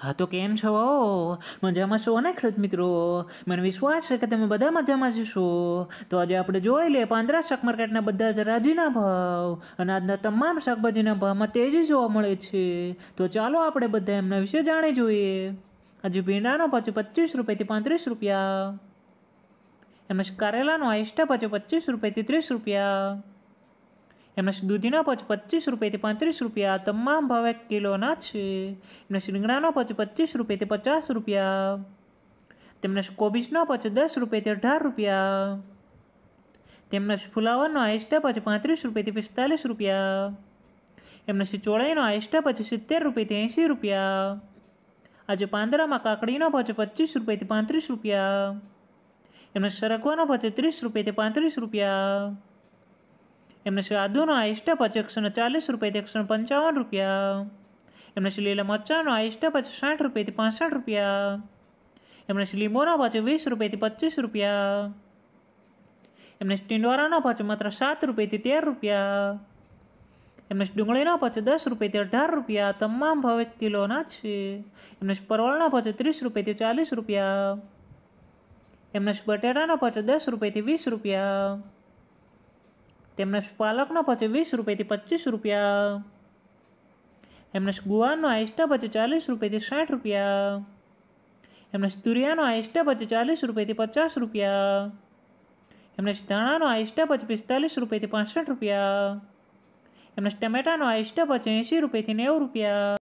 હા તો કેમ છો મજામાં છો ને ખેડૂત મિત્રો મને વિશ્વાસ છે કે તમે બધા મજામાં જશો તો આજે આપણે જોઈ લઈએ પાંદરા શાક માર્કેટના બધા જ રાજીના ભાવ અને આજના તમામ શાકભાજીના ભાવમાં તેજી જોવા મળે છે તો ચાલો આપણે બધા એમના વિશે જાણી જોઈએ આજે ભીંડાનો પાછું પચીસ રૂપિયાથી પાંત્રીસ રૂપિયા એમજ કરેલાનો આઈસ્ટા પાછું પચીસ રૂપિયાથી ત્રીસ રૂપિયા એમના દૂધીના પચ પચીસ રૂપિયાથી પાંત્રીસ રૂપિયા તમામ ભાવે કિલોના છે એમના શિંગડાનો પચ પચીસ રૂપિયાથી પચાસ રૂપિયા તેમના કોબીજનો પચ દસ રૂપિયાથી અઢાર રૂપિયા તેમના ફુલાવરનો આઈસ્ટા પછી પાંત્રીસ રૂપિયાથી પિસ્તાલીસ રૂપિયા એમના ચોળાઈનો આઈસ્ટા પછી સિત્તેર રૂપિયાથી એંશી રૂપિયા આજે પાંદરામાં કાકડીનો ભાવ પચીસ રૂપિયાથી પાંત્રીસ રૂપિયા એમના સરગવાનો ભાવ ત્રીસ રૂપિયાથી પાંત્રીસ રૂપિયા એમને આદુનો આ સ્ટેપ છે એકસો ચાલીસ રૂપિયાથી એકસો પંચાવન રૂપિયા એમને છે લીલા મરચાંનો આ સ્ટેપ સાઠ રૂપિયાથી પાસઠ રૂપિયા એમને છે લીંબોનો પાછો વીસ રૂપિયાથી પચીસ રૂપિયા એમને ટીંડોરાનો પાછો માત્ર સાત રૂપિયાથી તેર રૂપિયા એમને ડુંગળીનો પાછો દસ રૂપિયાથી અઢાર રૂપિયા તમામ ભાવ એક કિલોના છે એમને પરવળનો પાછો ત્રીસ રૂપિયાથી ચાલીસ રૂપિયા એમને બટેટાનો પાછો દસ રૂપિયાથી વીસ રૂપિયા તેમના પાલકનો ખર્ચ વીસ રૂપિયાથી પચીસ રૂપિયા એમના ગુવાનો આહિષ્ટા ખર્ચ ચાલીસ રૂપિયાથી સાઠ રૂપિયા એમના તુરિયાનો આહિષ્ટા ખર્ચ ચાલીસ રૂપિયાથી પચાસ રૂપિયા એમના ધાણાનો આહિષ્ટા ખર્ચ પિસ્તાલીસ રૂપિયાથી પાસઠ રૂપિયા એમના ટમેટાનો આહિષ્ટા ખર્ચ એંશી રૂપિયાથી નેવું રૂપિયા